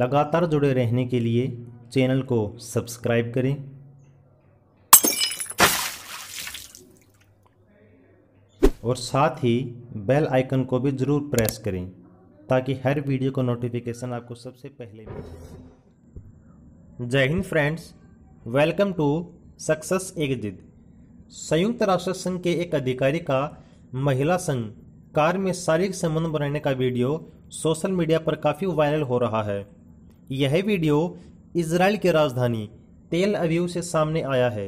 लगातार जुड़े रहने के लिए चैनल को सब्सक्राइब करें और साथ ही बेल आइकन को भी ज़रूर प्रेस करें ताकि हर वीडियो का नोटिफिकेशन आपको सबसे पहले मिले जय हिंद फ्रेंड्स वेलकम टू सक्सेस एक जिद संयुक्त राष्ट्र संघ के एक अधिकारी का महिला संघ कार में शारीरिक संबंध बनाने का वीडियो सोशल मीडिया पर काफ़ी वायरल हो रहा है यह वीडियो इसराइल की राजधानी तेल अवीव से सामने आया है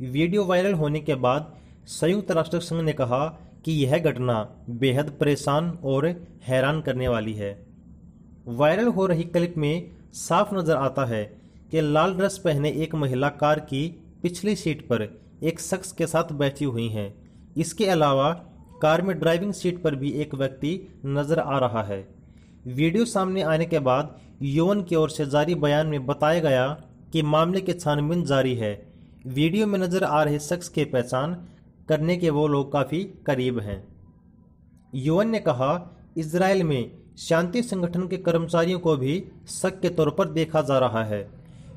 वीडियो वायरल होने के बाद संयुक्त राष्ट्र संघ ने कहा कि यह घटना बेहद परेशान और हैरान करने वाली है वायरल हो रही क्लिप में साफ नज़र आता है कि लाल ड्रेस पहने एक महिला कार की पिछली सीट पर एक शख्स के साथ बैठी हुई है इसके अलावा कार में ड्राइविंग सीट पर भी एक व्यक्ति नजर आ रहा है वीडियो सामने आने के बाद यौन की ओर से जारी बयान में बताया गया कि मामले की छानबीन जारी है वीडियो में नजर आ रहे शख्स की पहचान करने के वो लोग काफ़ी करीब हैं यौन ने कहा इसराइल में शांति संगठन के कर्मचारियों को भी शक के तौर पर देखा जा रहा है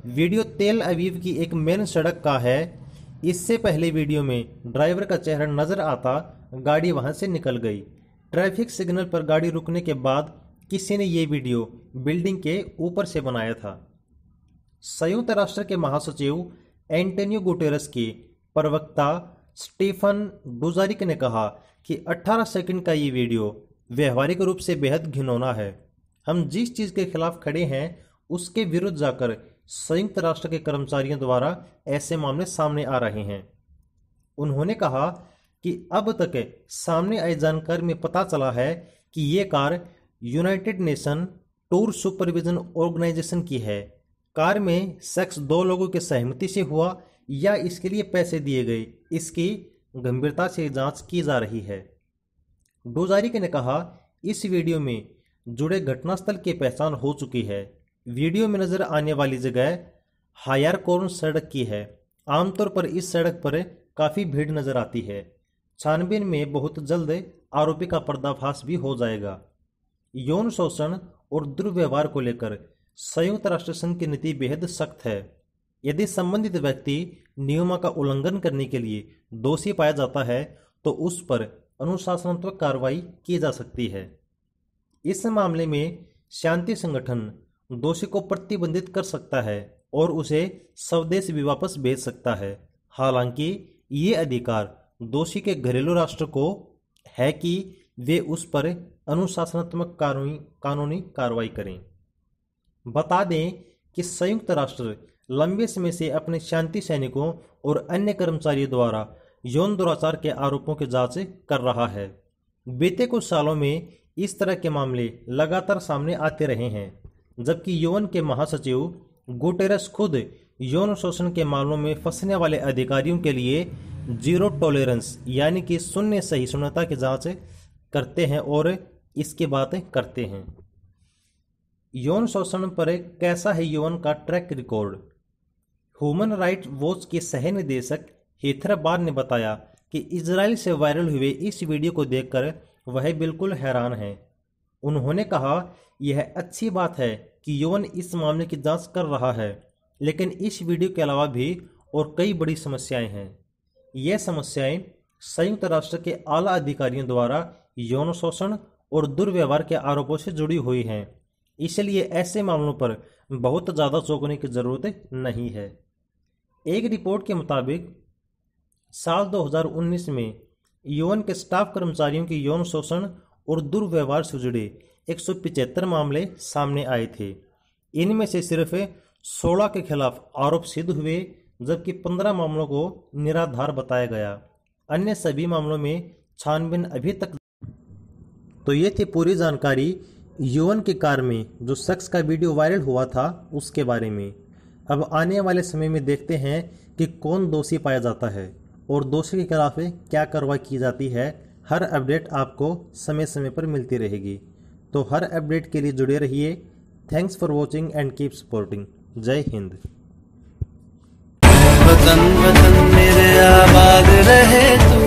वीडियो तेल अवीव की एक मेन सड़क का है इससे पहले वीडियो में ड्राइवर का चेहरा नजर आता गाड़ी वहां से निकल गई ट्रैफिक सिग्नल पर गाड़ी रुकने के बाद किसी ने ये वीडियो बिल्डिंग के ऊपर से बनाया था संयुक्त राष्ट्र के महासचिव एंटोनियो गुटेरस के प्रवक्ता स्टीफन डुजारिक ने कहा कि 18 सेकंड का ये वीडियो व्यवहारिक रूप से बेहद घिनौना है हम जिस चीज़ के खिलाफ खड़े हैं उसके विरुद्ध जाकर संयुक्त राष्ट्र के कर्मचारियों द्वारा ऐसे मामले सामने आ रहे हैं उन्होंने कहा कि अब तक सामने आए जानकारी में पता चला है कि ये कार United Nation Truce Supervision Organization की है कार में सेक्स दो लोगों के सहमति से हुआ या इसके लिए पैसे दिए गए इसकी गंभीरता से जांच की जा रही है डोजारिक ने कहा इस वीडियो में जुड़े घटनास्थल की पहचान हो चुकी है वीडियो में नजर आने वाली जगह हायर कॉर्न सड़क की है आमतौर पर इस सड़क पर काफ़ी भीड़ नजर आती है छानबीन में बहुत जल्द आरोपी का पर्दाफाश भी हो जाएगा यौन शोषण और दुर्व्यवहार को लेकर संयुक्त राष्ट्र संघ की नीति बेहद सख्त है यदि संबंधित व्यक्ति नियमों का उल्लंघन करने के लिए दोषी पाया जाता है तो उस पर अनुशासनात्मक कार्रवाई की जा सकती है इस मामले में शांति संगठन दोषी को प्रतिबंधित कर सकता है और उसे स्वदेश भी वापस भेज सकता है हालांकि ये अधिकार दोषी के घरेलू राष्ट्र को है कि वे उस पर अनुशासनात्मक कानूनी कार्रवाई करें बता दें कि संयुक्त राष्ट्र लंबे समय से अपने शांति सैनिकों और अन्य कर्मचारियों द्वारा यौन दुराचार के आरोपों की जांच कर रहा है बीते कुछ सालों में इस तरह के मामले लगातार सामने आते रहे हैं जबकि यौन के महासचिव गुटेरस खुद यौन शोषण के मामलों में फंसने वाले अधिकारियों के लिए जीरो टॉलरेंस यानी कि शून्य सहिष्णुता की जांच करते हैं और इसके बातें करते हैं यौन शोषण पर कैसा है यौन का track record Human Right Watch के सह निदेशक हेथराबाद ने बताया कि इसराइल से वायरल हुए इस वीडियो को देखकर वह बिल्कुल हैरान है उन्होंने कहा यह अच्छी बात है कि यौन इस मामले की जांच कर रहा है लेकिन इस वीडियो के अलावा भी और कई बड़ी समस्याएं हैं यह समस्याएं संयुक्त राष्ट्र के आला अधिकारियों द्वारा यौन शोषण और दुर्व्यवहार के आरोपों से जुड़ी हुई हैं इसलिए ऐसे मामलों पर बहुत ज़्यादा चौंकने की ज़रूरत नहीं है एक रिपोर्ट के मुताबिक साल 2019 में यौन के स्टाफ कर्मचारियों के यौन शोषण और दुर्व्यवहार से जुड़े एक मामले सामने आए थे इनमें से सिर्फ 16 के खिलाफ आरोप सिद्ध हुए जबकि 15 मामलों को निराधार बताया गया अन्य सभी मामलों में छानबीन अभी तक तो ये थी पूरी जानकारी यौन के कार में जो शख्स का वीडियो वायरल हुआ था उसके बारे में अब आने वाले समय में देखते हैं कि कौन दोषी पाया जाता है और दोषी के खिलाफ क्या कार्रवाई की जाती है हर अपडेट आपको समय समय पर मिलती रहेगी तो हर अपडेट के लिए जुड़े रहिए thanks for watching and keep supporting जय हिंद वतन वतन मेरे आबाद रहे तू